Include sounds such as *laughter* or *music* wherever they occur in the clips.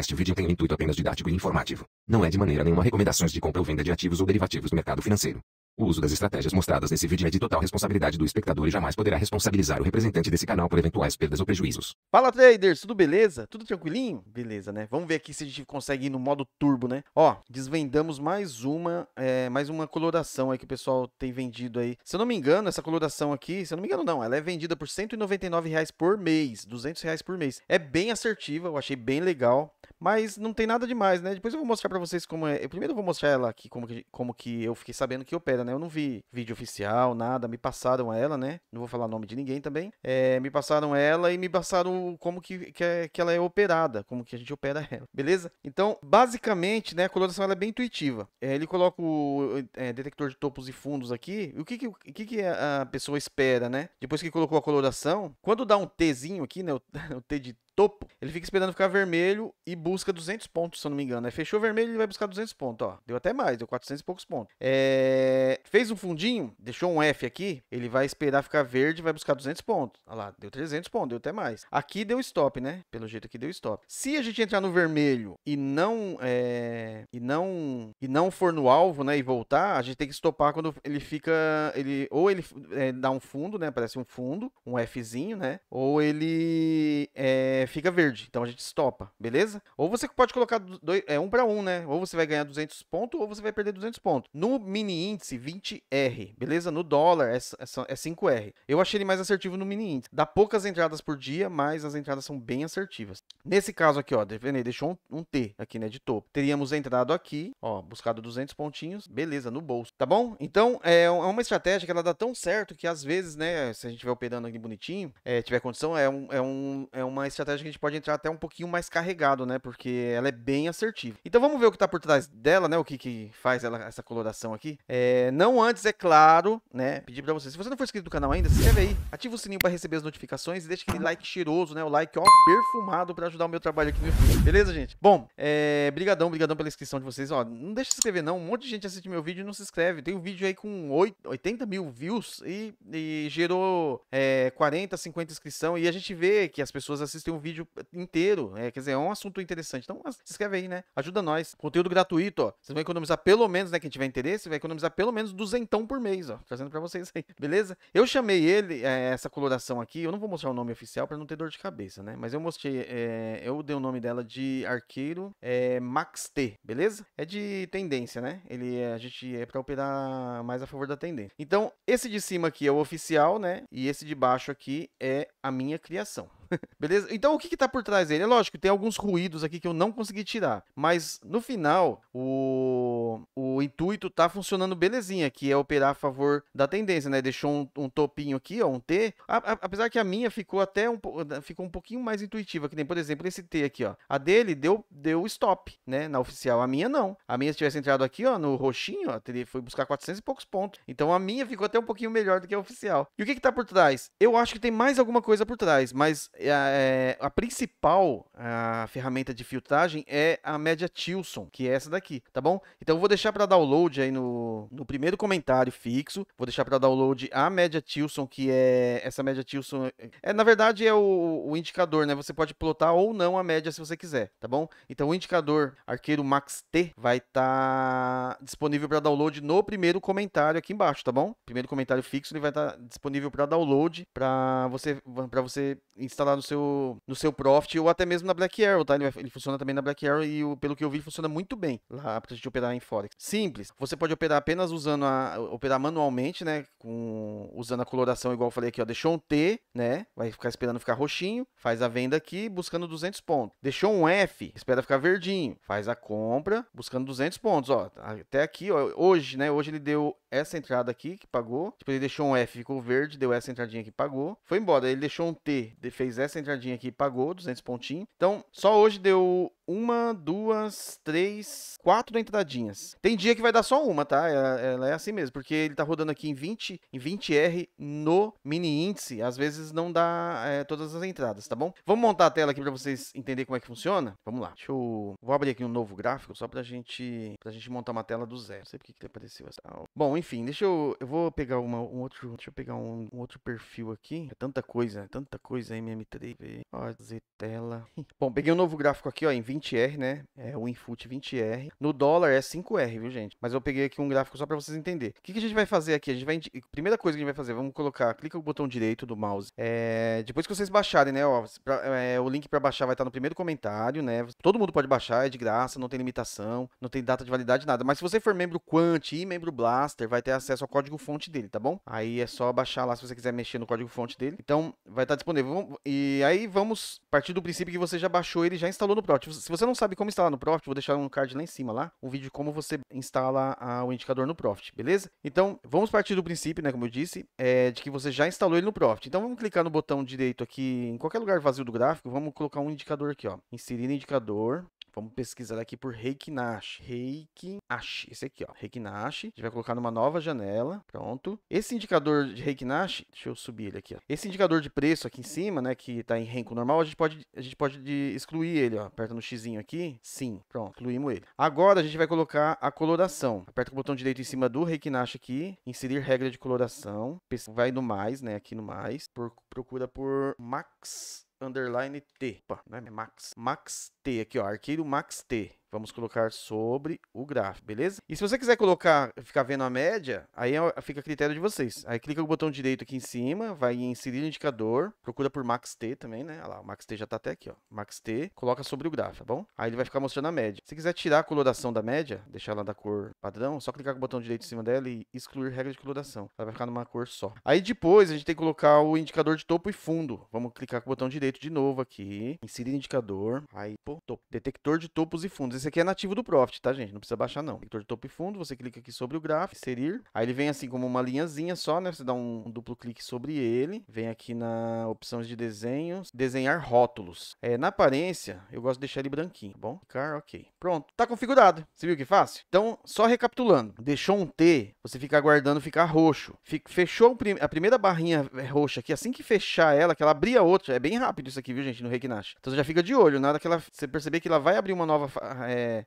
Este vídeo tem um intuito apenas didático e informativo. Não é de maneira nenhuma recomendações de compra ou venda de ativos ou derivativos do mercado financeiro. O uso das estratégias mostradas nesse vídeo é de total responsabilidade do espectador e jamais poderá responsabilizar o representante desse canal por eventuais perdas ou prejuízos. Fala, traders! Tudo beleza? Tudo tranquilinho? Beleza, né? Vamos ver aqui se a gente consegue ir no modo turbo, né? Ó, desvendamos mais uma, é, mais uma coloração aí que o pessoal tem vendido aí. Se eu não me engano, essa coloração aqui, se eu não me engano não, ela é vendida por R$199,00 por mês, R$200,00 reais por mês. É bem assertiva, eu achei bem legal, mas não tem nada demais, né? Depois eu vou mostrar para vocês como é. Eu primeiro eu vou mostrar ela aqui como que, como que eu fiquei sabendo que opera, né? né? Eu não vi vídeo oficial, nada. Me passaram ela, né? Não vou falar nome de ninguém também. É, me passaram ela e me passaram como que, que, é, que ela é operada, como que a gente opera ela, *laughs* beleza? Então, basicamente, né? A coloração ela é bem intuitiva. É, ele coloca o é, detector de topos e fundos aqui. E o que, que, que, que a pessoa espera, né? Depois que colocou a coloração, quando dá um Tzinho aqui, né? O, *laughs* o T de topo, ele fica esperando ficar vermelho e busca 200 pontos, se eu não me engano. É, fechou vermelho, ele vai buscar 200 pontos, ó. Deu até mais, deu 400 e poucos pontos. É, fez um fundinho, deixou um F aqui, ele vai esperar ficar verde, vai buscar 200 pontos. Olha lá, deu 300 pontos, deu até mais. Aqui deu stop, né? Pelo jeito aqui deu stop. Se a gente entrar no vermelho e não é, e não e não for no alvo, né, e voltar, a gente tem que stopar quando ele fica ele ou ele é, dá um fundo, né, parece um fundo, um Fzinho, né? Ou ele é, fica verde. Então a gente estopa, beleza? Ou você pode colocar dois, é, um para um, né? Ou você vai ganhar 200 pontos ou você vai perder 200 pontos. No mini índice, 20R, beleza? No dólar, é, é 5R. É Eu achei ele mais assertivo no mini índice. Dá poucas entradas por dia, mas as entradas são bem assertivas. Nesse caso aqui, ó, deixou um, um T aqui, né, de topo. Teríamos entrado aqui, ó, buscado 200 pontinhos, beleza, no bolso, tá bom? Então, é, é uma estratégia que ela dá tão certo que às vezes, né, se a gente vai operando aqui bonitinho, é, tiver condição, é, um, é, um, é uma estratégia estratégia que a gente pode entrar até um pouquinho mais carregado, né? Porque ela é bem assertiva. Então vamos ver o que está por trás dela, né? O que, que faz ela, essa coloração aqui. É, não antes, é claro, né? Pedir para você. Se você não for inscrito no canal ainda, se inscreve aí. Ativa o sininho para receber as notificações e deixa aquele like cheiroso, né? O like, ó, perfumado para ajudar o meu trabalho aqui no YouTube. Beleza, gente? Bom, é, brigadão, brigadão pela inscrição de vocês. Ó, não deixa de se inscrever não. Um monte de gente assiste meu vídeo e não se inscreve. Tem um vídeo aí com 8, 80 mil views e, e gerou é, 40, 50 inscrição. E a gente vê que as pessoas assistem um vídeo inteiro. É, quer dizer, é um assunto interessante. Então, se inscreve aí, né? Ajuda nós. Conteúdo gratuito, ó. Vocês vão economizar pelo menos, né? Quem tiver interesse, vai economizar pelo menos duzentão por mês, ó. Trazendo pra vocês aí, beleza? Eu chamei ele, é, essa coloração aqui. Eu não vou mostrar o nome oficial pra não ter dor de cabeça, né? Mas eu mostrei, é, eu dei o nome dela de arqueiro é, Max T, beleza? É de tendência, né? Ele, é, a gente é pra operar mais a favor da tendência. Então, esse de cima aqui é o oficial, né? E esse de baixo aqui é a minha criação. Beleza? Então o que está por trás dele? É lógico, tem alguns ruídos aqui que eu não consegui tirar, mas no final o, o intuito está funcionando belezinha, que é operar a favor da tendência, né? Deixou um, um topinho aqui, ó, um T, a, a, apesar que a minha ficou até um, ficou um pouquinho mais intuitiva, que nem, por exemplo, esse T aqui, ó. A dele deu, deu stop, né, na oficial, a minha não. A minha se tivesse entrado aqui, ó, no roxinho, ó, teria, foi buscar 400 e poucos pontos. Então a minha ficou até um pouquinho melhor do que a oficial. E o que que tá por trás? Eu acho que tem mais alguma coisa por trás, mas é, é, a principal a ah, ferramenta de filtragem é a média Tilson, que é essa daqui, tá bom? Então eu vou deixar para download aí no, no primeiro comentário fixo, vou deixar para download a média Tilson, que é essa média Tilson, é na verdade é o, o, indicador, né? Você pode plotar ou não a média se você quiser, tá bom? Então o indicador arqueiro max T vai estar tá disponível para download no primeiro comentário aqui embaixo, tá bom? Primeiro comentário fixo ele vai estar tá disponível para download para você para você instalar lá no seu, no seu Profit ou até mesmo na Black Arrow, tá? Ele, vai, ele funciona também na Black Arrow e, pelo que eu vi, funciona muito bem lá pra gente operar em Forex. Simples. Você pode operar apenas usando a. operar manualmente, né? Com, usando a coloração, igual eu falei aqui, ó. Deixou um T, né? Vai ficar esperando ficar roxinho, faz a venda aqui, buscando 200 pontos. Deixou um F, espera ficar verdinho, faz a compra, buscando 200 pontos, ó. Até aqui, ó. Hoje, né? Hoje ele deu essa entrada aqui que pagou. Tipo, ele deixou um F, ficou verde, deu essa entradinha aqui, pagou. Foi embora. Ele deixou um T, fez essa entradinha aqui, pagou 200 pontinhos. Então, só hoje deu uma, duas, três, quatro entradinhas. Tem dia que vai dar só uma, tá? Ela, é, ela, é assim mesmo, porque ele tá rodando aqui em 20, em 20R no mini índice. Às vezes não dá é, todas as entradas, tá bom? Vamos montar a tela aqui para vocês entenderem como é que funciona? Vamos lá. Deixa eu... Vou abrir aqui um novo gráfico só pra gente, pra gente montar uma tela do zero. Não sei porque que apareceu essa. Assim. Bom, enfim, deixa eu... Eu vou pegar uma, um outro... Deixa eu pegar um, um outro perfil aqui. É tanta coisa, é tanta coisa MM3. Ó, Z tela. *laughs* bom, peguei um novo gráfico aqui, ó, em 20 20R, né? É o Infut 20R. No dólar é 5R, viu, gente? Mas eu peguei aqui um gráfico só para vocês entenderem. O que, que, a gente vai fazer aqui? A gente vai. Primeira coisa que a gente vai fazer, vamos colocar, clica o botão direito do mouse. É... Depois que vocês baixarem, né? Ó, pra, é, o link para baixar vai estar no primeiro comentário, né? Todo mundo pode baixar, é de graça, não tem limitação, não tem data de validade, nada. Mas se você for membro Quant e membro Blaster, vai ter acesso ao código-fonte dele, tá bom? Aí é só baixar lá se você quiser mexer no código-fonte dele. Então, vai estar disponível. E aí vamos partir do princípio que você já baixou ele, já instalou no Pro. Se você não sabe como instalar no Profit, vou deixar um card lá em cima lá, um vídeo de como você instala a, o indicador no Profit, beleza? Então, vamos partir do princípio, né, como eu disse, é, de que você já instalou ele no Profit. Então, vamos clicar no botão direito aqui, em qualquer lugar vazio do gráfico, vamos colocar um indicador aqui, ó. Inserir indicador. Vamos pesquisar aqui por Reikinashi. Reikinashi. Esse aqui, ó. Reikinashi. A gente vai colocar numa nova janela. Pronto. Esse indicador de Reikinashi, deixa eu subir ele aqui, ó. Esse indicador de preço aqui em cima, né, que tá em renco normal, a gente pode, a gente pode excluir ele, ó. Aperta no Xzinho aqui. Sim. Pronto. Excluímos ele. Agora a gente vai colocar a coloração. Aperta o botão direito em cima do Reikinashi aqui. Inserir regra de coloração. Vai no mais, né, aqui no mais. Por, procura por max underline T. Opa, não é Max. Max T aqui, ó. Arquivo Max T. Vamos colocar sobre o gráfico, beleza? E se você quiser colocar, ficar vendo a média, aí é fica a critério de vocês. Aí clica o botão direito aqui em cima, vai em inserir indicador, procura por max t também, né? Olha lá, o max t já tá até aqui, ó. Max t, coloca sobre o gráfico, tá bom? Aí ele vai ficar mostrando a média. Se quiser tirar a coloração da média, deixar ela da cor padrão, só clicar com o botão direito em cima dela e excluir regra de coloração. Ela vai ficar numa cor só. Aí depois a gente tem que colocar o indicador de topo e fundo. Vamos clicar com o botão direito de novo aqui, inserir indicador, aí pô, topo. detector de topos e fundos esse aqui é nativo do Profit, tá, gente? Não precisa baixar, não. Leitor de topo e fundo, você clica aqui sobre o gráfico, inserir. Aí ele vem assim como uma linhazinha só, né? Você dá um, duplo clique sobre ele. Vem aqui na opção de desenho, desenhar rótulos. É, na aparência, eu gosto de deixar ele branquinho, tá bom? Clicar, ok. Pronto, tá configurado. Você viu que fácil? Então, só recapitulando. Deixou um T, você fica aguardando ficar roxo. fechou a primeira barrinha é, roxa aqui, assim que fechar ela, que ela abrir a outra, é bem rápido isso aqui, viu, gente, no Reikinashi. Então, você já fica de olho. Na hora que ela, você perceber que ela vai abrir uma nova é,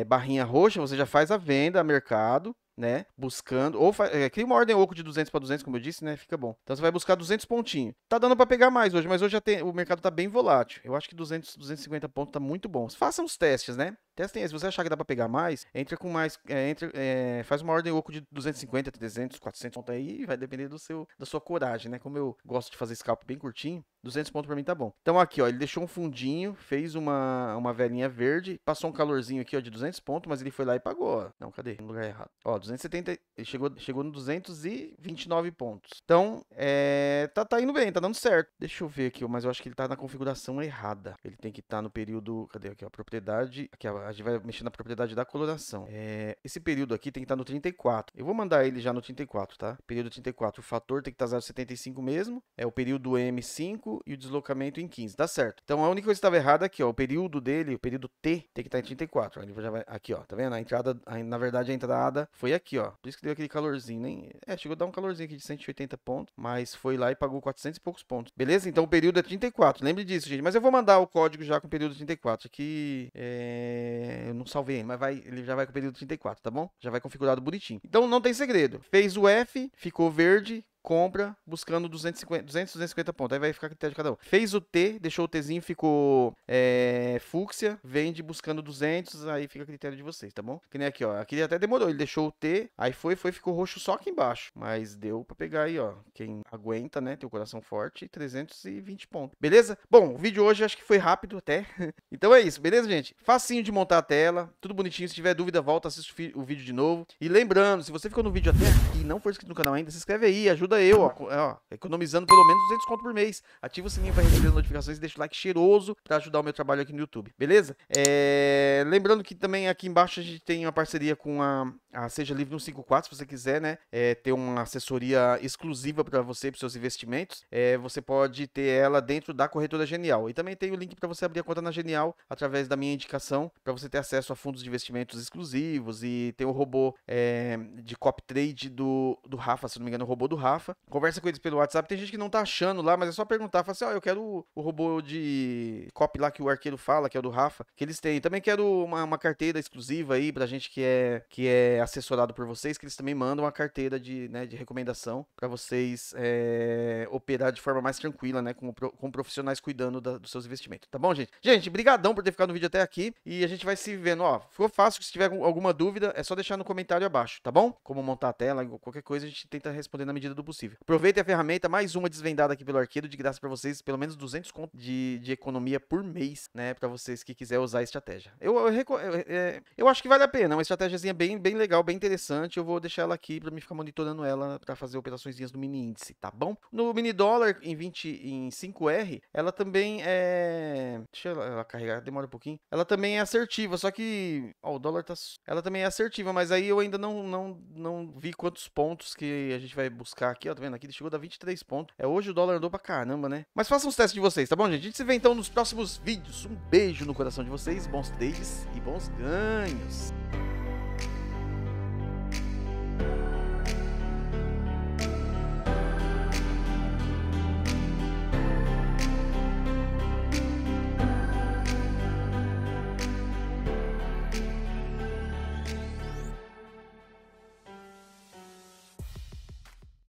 é, barrinha roxa, você já faz a venda a mercado, né? Buscando. Ou faz, é, cria uma ordem oco de 200 para 200, como eu disse, né? Fica bom. Então você vai buscar 200 pontinhos. Tá dando para pegar mais hoje, mas hoje já tem, o mercado tá bem volátil. Eu acho que 200, 250 pontos tá muito bom. Façam os testes, né? Testem aí. Se você achar que dá pra pegar mais, entra com mais. É, entra, é, faz uma ordem oco de 250, 300, 400 pontos aí. Vai depender do seu, da sua coragem, né? Como eu gosto de fazer scalp bem curtinho, 200 pontos pra mim tá bom. Então aqui, ó, ele deixou um fundinho, fez uma, uma velhinha verde, passou um calorzinho aqui, ó, de 200 pontos, mas ele foi lá e pagou, ó. Não, cadê? No lugar errado. Ó, 270, ele chegou, chegou no 229 pontos. Então, é, tá, tá indo bem, tá dando certo. Deixa eu ver aqui, mas eu acho que ele tá na configuração errada. Ele tem que estar tá no período, cadê aqui, ó, propriedade, aqui, ó, a gente vai mexer na propriedade da coloração. É, esse período aqui tem que estar no 34. Eu vou mandar ele já no 34, tá? Período 34. O fator tem que estar 0,75 mesmo. É o período M5 e o deslocamento em 15. Dá certo. Então, a única coisa que estava errada aqui, ó. O período dele, o período T, tem que estar em 34. Ele já vai, aqui, ó. Tá vendo? A entrada, a, na verdade, a entrada foi aqui, ó. Por isso que deu aquele calorzinho, hein? É, chegou a dar um calorzinho aqui de 180 pontos, mas foi lá e pagou 400 e poucos pontos. Beleza? Então, o período é 34. Lembre disso, gente. Mas eu vou mandar o código já com o período 34. Aqui é... É, eu não salvei ele, mas vai, ele já vai com o período 34, tá bom? Já vai configurado bonitinho. Então não tem segredo. Fez o F, ficou verde, compra buscando 250, 200, 250 pontos. Aí vai ficar critério de cada um. Fez o T, deixou o Tzinho, ficou é, fúcsia, vende buscando 200, aí fica critério de vocês, tá bom? Que nem aqui, ó. Aqui até demorou, ele deixou o T, aí foi, foi, ficou roxo só aqui embaixo. Mas deu pra pegar aí, ó. Quem aguenta, né, tem o coração forte, 320 pontos. Beleza? Bom, o vídeo hoje acho que foi rápido até. *laughs* então é isso, beleza, gente? Facinho de montar a tela, tudo bonitinho. Se tiver dúvida, volta, assiste o vídeo de novo. E lembrando, se você ficou no vídeo até aqui e não for inscrito no canal ainda, se inscreve aí, ajuda ajuda eu, ó, é, ó, economizando pelo menos 200 conto por mês. Ativa o sininho para receber as notificações e deixa o like cheiroso para ajudar o meu trabalho aqui no YouTube, beleza? É... Lembrando que também aqui embaixo a gente tem uma parceria com a a ah, Seja Livre 154, se você quiser, né, é, ter uma assessoria exclusiva para você, para seus investimentos, é, você pode ter ela dentro da corretora Genial. E também tem o link para você abrir a conta na Genial através da minha indicação, para você ter acesso a fundos de investimentos exclusivos e tem o robô é, de Copy trade do, do Rafa, se não me engano, é o robô do Rafa. Conversa com eles pelo WhatsApp. Tem gente que não tá achando lá, mas é só perguntar. Fala assim: ó, oh, eu quero o, o robô de Copy lá que o arqueiro fala, que é o do Rafa, que eles têm. Também quero uma, uma carteira exclusiva aí pra gente que é, que é é assessorado por vocês, que eles também mandam a carteira de, né, de recomendação para vocês é, operar de forma mais tranquila, né, com, com profissionais cuidando da, dos seus investimentos, tá bom, gente? Gente, brigadão por ter ficado no vídeo até aqui e a gente vai se vendo, ó, ficou fácil, se tiver alguma dúvida é só deixar no comentário abaixo, tá bom? Como montar a tela, qualquer coisa a gente tenta responder na medida do possível. Aproveitem a ferramenta, mais uma desvendada aqui pelo arquivo de graça para vocês, pelo menos 200 conto de, de economia por mês, né, para vocês que quiser usar a estratégia. Eu, eu, eu, é, eu, acho que vale a pena, é uma estratégiazinha bem, bem legal legal, bem interessante. Eu vou deixar ela aqui para me ficar monitorando ela para fazer operações no mini índice, tá bom? No mini dólar em 20 em 5R, ela também é, deixa ela, ela carregar, demora um pouquinho. Ela também é assertiva, só que ó, o dólar tá ela também é assertiva, mas aí eu ainda não não não vi quantos pontos que a gente vai buscar aqui, ó, tá vendo aqui? Chegou a 23 pontos. É hoje o dólar andou para caramba, né? Mas façam os testes de vocês, tá bom, gente? A gente se vê então nos próximos vídeos. Um beijo no coração de vocês, bons trades e bons ganhos.